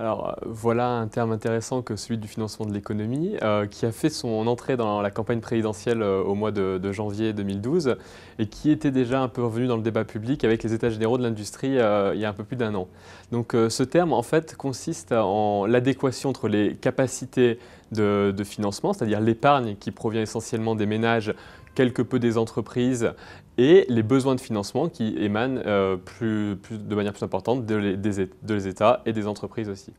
Alors euh, voilà un terme intéressant que celui du financement de l'économie, euh, qui a fait son entrée dans la campagne présidentielle euh, au mois de, janvier 2012 et qui était déjà un peu revenu dans le débat public avec les états généraux de l'industrie il y a un peu plus d'un an. Donc ce terme en fait consiste en l'adéquation entre les capacités de financement, c'est-à-dire l'épargne qui provient essentiellement des ménages quelque peu des entreprises et les besoins de financement qui émanent euh, de manière plus importante des, États et des entreprises aussi.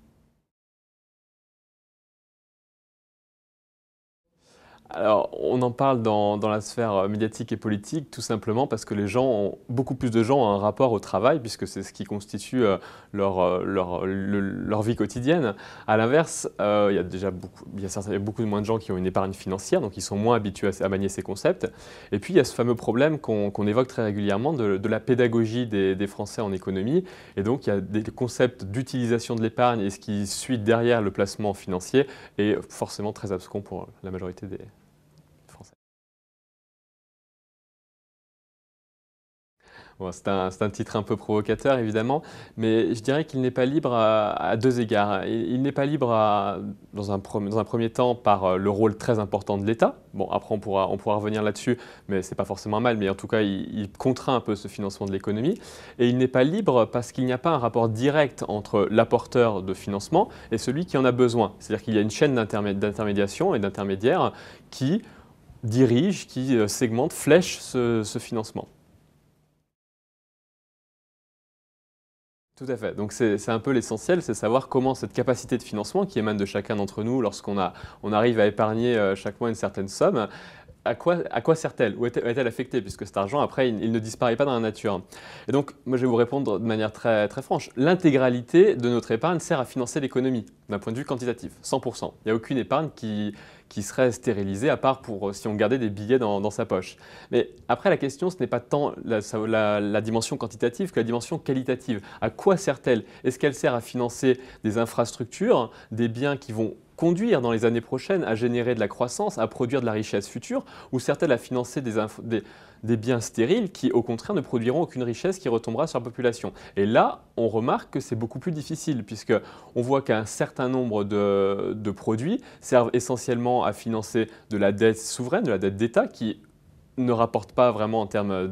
Alors, on en parle dans, la sphère euh, médiatique et politique, tout simplement parce que les gens beaucoup plus de gens ont un rapport au travail, puisque c'est ce qui constitue euh, leur, euh, leur, leur vie quotidienne. À l'inverse, il y a déjà beaucoup, il y a beaucoup moins de gens qui ont une épargne financière, donc ils sont moins habitués à, manier ces concepts. Et puis, il y a ce fameux problème qu'on évoque très régulièrement de, la pédagogie des, des, Français en économie. Et donc, il y a des concepts d'utilisation de l'épargne et ce qui suit derrière le placement financier est forcément très abscons pour la majorité des c'est un, titre un peu provocateur, évidemment, mais je dirais qu'il n'est pas libre à, deux égards. Il, n'est pas libre, dans, un premier temps, par euh, le rôle très important de l'État. Bon, après, on pourra, revenir là-dessus, mais ce n'est pas forcément mal, mais en tout cas, il, contraint un peu ce financement de l'économie. Et il n'est pas libre parce qu'il n'y a pas un rapport direct entre l'apporteur de financement et celui qui en a besoin. C'est-à-dire qu'il y a une chaîne d'intermédiation et d'intermédiaires qui dirige, qui euh, segmente, flèche ce financement. Tout à fait. Donc c'est un peu l'essentiel, c'est savoir comment cette capacité de financement qui émane de chacun d'entre nous lorsqu'on on arrive à épargner euh, chaque mois une certaine somme, à quoi, à quoi sert-elle Où est-elle affectée Puisque cet argent, après, il, ne disparaît pas dans la nature. Et donc, moi, je vais vous répondre de manière très, très franche. L'intégralité de notre épargne sert à financer l'économie, d'un point de vue quantitatif, 100%. Il n'y a aucune épargne qui, qui serait stérilisée, à part pour si on gardait des billets dans, sa poche. Mais après, la question, ce n'est pas tant la, dimension quantitative que la dimension qualitative. À quoi sert-elle Est-ce qu'elle sert à financer des infrastructures, des biens qui vont conduire dans les années prochaines à générer de la croissance, à produire de la richesse future, ou certaines à financer des, biens stériles qui, au contraire, ne produiront aucune richesse qui retombera sur la population. Et là, on remarque que c'est beaucoup plus difficile, puisque on voit qu'un certain nombre de produits servent essentiellement à financer de la dette souveraine, de la dette d'État, qui ne rapporte pas vraiment en termes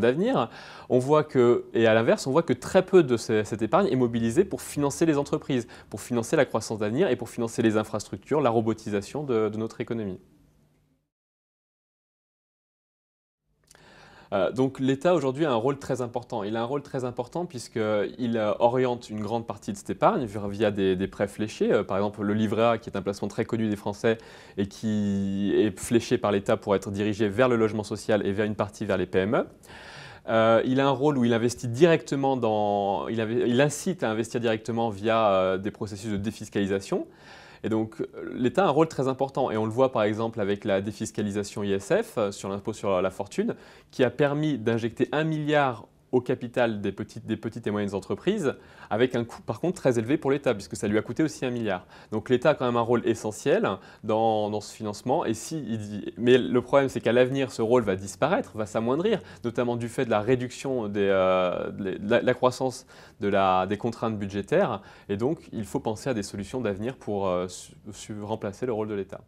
d'avenir. On voit que, et à l'inverse, on voit que très peu de cette épargne est mobilisée pour financer les entreprises, pour financer la croissance d'avenir et pour financer les infrastructures, la robotisation de notre économie. Euh, donc l'État aujourd'hui a un rôle très important. Il a un rôle très important puisqu'il euh, oriente une grande partie de cette épargne via des, prêts fléchés. Euh, par exemple, le livret A, qui est un placement très connu des Français et qui est fléché par l'État pour être dirigé vers le logement social et vers une partie vers les PME. il a un rôle où il investit directement dans, il, incite à investir directement via des processus de défiscalisation. Et donc l'État a un rôle très important et on le voit par exemple avec la défiscalisation ISF euh, sur l'impôt sur la fortune qui a permis d'injecter un milliard au capital des petites, des petites et moyennes entreprises, avec un coût par contre très élevé pour l'État, puisque ça lui a coûté aussi un milliard. Donc l'État a quand même un rôle essentiel dans, ce financement. Et si Mais le problème, c'est qu'à l'avenir, ce rôle va disparaître, va s'amoindrir, notamment du fait de la réduction des, euh, de la, croissance de la, des contraintes budgétaires. Et donc, il faut penser à des solutions d'avenir pour euh, remplacer le rôle de l'État.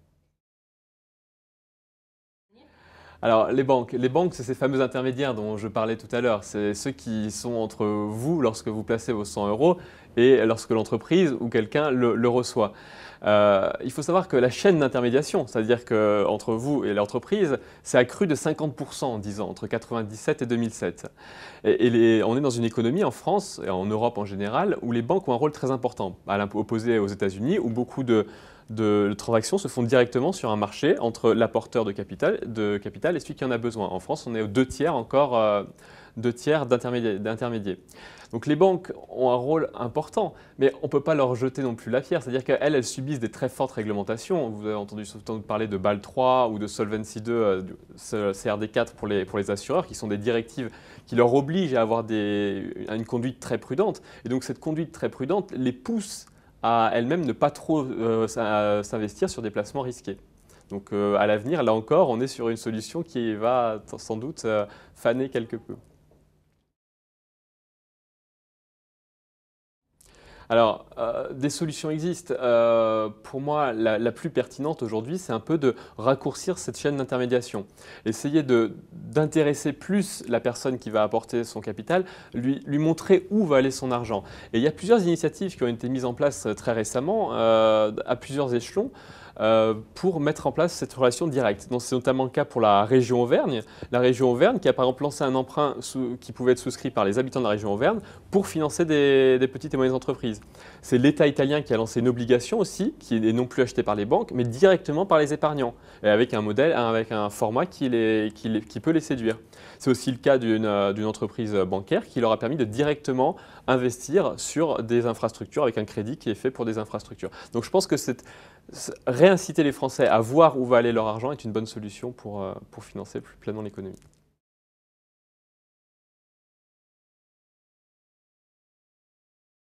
Alors, les banques. Les banques, c'est ces fameux intermédiaires dont je parlais tout à l'heure. C'est ceux qui sont entre vous lorsque vous placez vos 100 euros et lorsque l'entreprise ou quelqu'un le, reçoit. Euh, il faut savoir que la chaîne d'intermédiation, c'est-à-dire entre vous et l'entreprise, s'est accrue de 50% en 10 ans, entre 1997 et 2007. Et, on est dans une économie en France et en Europe en général où les banques ont un rôle très important, à l'opposé aux États-Unis où beaucoup de, transactions se font directement sur un marché entre l'apporteur de capital, de capital et celui qui en a besoin. En France, on est aux deux tiers encore. Euh, de tiers, d'intermédiaires. Donc les banques ont un rôle important, mais on ne peut pas leur jeter non plus la pierre. C'est-à-dire qu'elles, elles subissent des très fortes réglementations. Vous avez entendu parler de BAL 3 ou de Solvency 2, CRD 4 pour les, pour les assureurs, qui sont des directives qui leur obligent à avoir une conduite très prudente. Et donc cette conduite très prudente les pousse à elles-mêmes ne pas trop euh, s'investir sur des placements risqués. Donc euh, à l'avenir, là encore, on est sur une solution qui va sans doute euh, faner quelque peu. Alors, euh, des solutions existent. Euh, pour moi, la, plus pertinente aujourd'hui, c'est un peu de raccourcir cette chaîne d'intermédiation. Essayer d'intéresser plus la personne qui va apporter son capital, lui, montrer où va aller son argent. Et il y a plusieurs initiatives qui ont été mises en place euh, très récemment, à plusieurs échelons. Euh, pour mettre en place cette relation directe. C'est notamment le cas pour la région Auvergne. La région Auvergne qui a par exemple lancé un emprunt qui pouvait être souscrit par les habitants de la région Auvergne pour financer des, petites et moyennes entreprises. C'est l'État italien qui a lancé une obligation aussi, qui n'est non plus achetée par les banques, mais directement par les épargnants, et avec un modèle, avec un format qui, qui, qui peut les séduire. C'est aussi le cas euh, d'une entreprise bancaire qui leur a permis de directement investir sur des infrastructures avec un crédit qui est fait pour des infrastructures. Donc je pense que cette réinciter les Français à voir où va aller leur argent est une bonne solution pour, euh, pour financer plus pleinement l'économie.